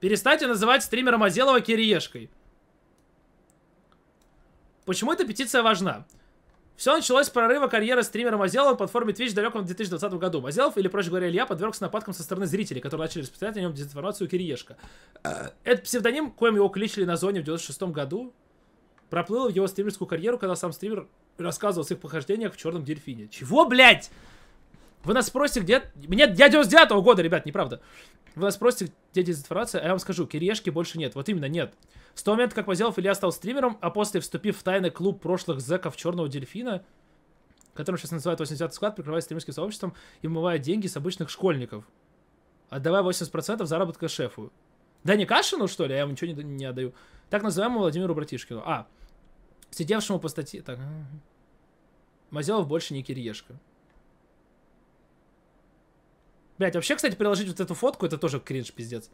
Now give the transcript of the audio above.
Перестаньте называть стримера Мазелова Кириешкой. Почему эта петиция важна? Все началось с прорыва карьеры стримера Мазелова на платформе Twitch в далеком 2020 году. Мазелов, или, проще говоря, Илья, подвергся нападкам со стороны зрителей, которые начали распространять о нем дезинформацию Кириешка. Э, этот псевдоним, коим его кличили на зоне в 96 году, проплыл в его стримерскую карьеру, когда сам стример рассказывал о своих похождениях в черном дельфине. Чего, блядь? Вы нас спросите, где... Мне, Я 99 -го года, ребят, неправда. Вы нас спросите, где дезинформация, а я вам скажу, Кирешки больше нет. Вот именно, нет. С того момента, как Мазелов Илья стал стримером, а после, вступив в тайный клуб прошлых зэков Черного Дельфина, которым сейчас называют 80 склад, прикрывая стримерским сообществом и вымывая деньги с обычных школьников, отдавая 80% заработка шефу. Да не Кашину, что ли? Я ему ничего не, не отдаю. Так называемому Владимиру Братишкину. А, сидевшему по статье... Так, Мазелов больше не кирешка. Блять, вообще, кстати, приложить вот эту фотку, это тоже кринж, пиздец.